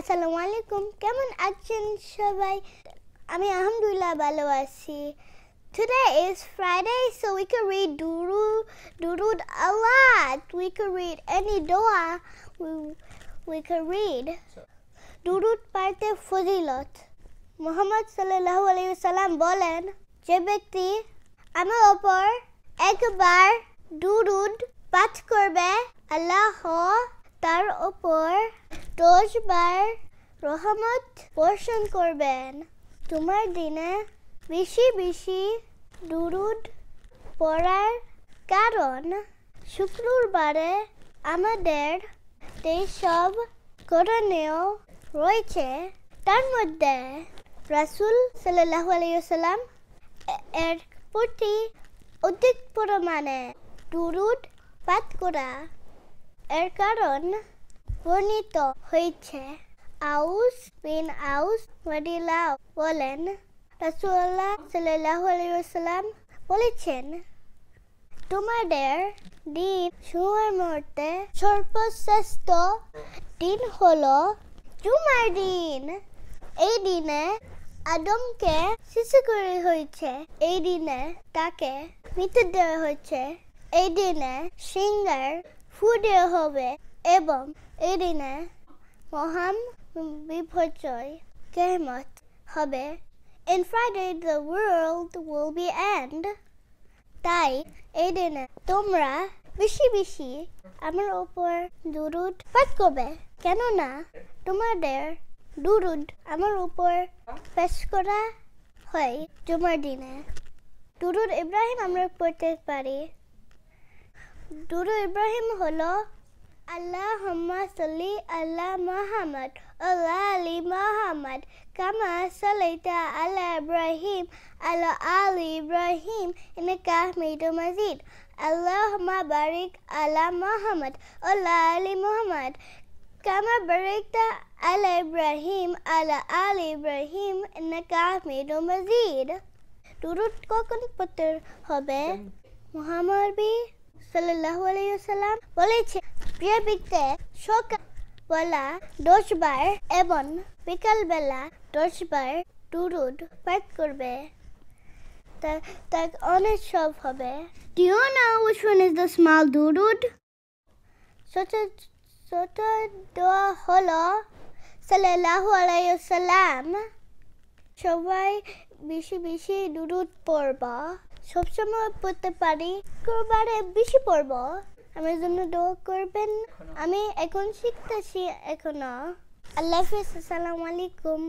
আসসালামু আলাইকুম কেমন আছেন সবাই আমি আলহামদুলিল্লাহ ভালো আছি Today is Friday, so we can read Duru, Durud a lot. We can read any dua we, we can read. পারতে ফজিলত মোহাম্মদ সাল্লাল্লাহু আলাইহি সাল্লাম বলেন যে ব্যক্তি আমার ওপর একবার দুরুদ পাঠ করবে আল্লাহ তার ওপর রোজবার রহমত পোষণ করবেন তোমার দিনে বেশি বেশি দুরুদ পড়ার কারণ শুক্রবারে আমাদের সব করণীয় রয়েছে তার মধ্যে রাসুল সাল্লাম এর প্রতি অধিক পরিমাণে দুরুদ পাঠ করা এর কারণ বর্ণিত হয়েছে আউস বিন আউস মডিলাও বলেন রাসুল্লাহ সাল্লাহ আলাইসাল্লাম বলেছেন তোমাদের দিন সময়ের মুহূর্তে সর্বশ্রেষ্ঠ দিন হলো জুমার দিন এই দিনে আদমকে শিশু করে হয়েছে এই দিনে তাকে মৃত্যু দেওয়া হয়েছে এই দিনে সিঙ্গার ফু দেওয়া হবে এবং এই দিনে মহান বিপর্যয় কেমত হবে in Friday the world will be end তাই এই দিনে তোমরা বেশি বেশি আমার ওপর দুরুদ পাঠ করবে কেননা তোমাদের দুরুদ আমার উপর পেশ করা হয় জুমার দিনে দুরুদ ইব্রাহিম আমরা পড়তে পারি দুরুদ ইব্রাহিম হলো Allahumma salli ala Muhammad ala ali Muhammad kama sallaita ala Ibrahim ala ali Ibrahim innaka Hamidum Majid Allahumma barik ala Muhammad ala ali Muhammad kama barakta ala Ibrahim ala ali Ibrahim innaka Hamidum Majid দুরুদ কখন পড়তে হবে Muhammad B সাল্লাল্লাহু আলাইহি ওয়াসাল্লাম বলেছে প্রিয়বিতে শোক বলা দশবার এবং বিকালবেলা দশবার দুরুদ পাঠ করবে তা অনেক সব হবে Do you know which one is the small durud? ছোট ছোট দোয়া হলো সাল্লাল্লাহু আলাইহি ওয়াসাল্লাম সবাই বেশি বেশি দুরুদ পড়বা সবসময় পড়তে পারি কোরবারে বেশি পড়বো আমার জন্য দোয়া করবেন আমি এখন শিখতেছি এখনো আল্লাহ হাফিজ আসসালামু আলাইকুম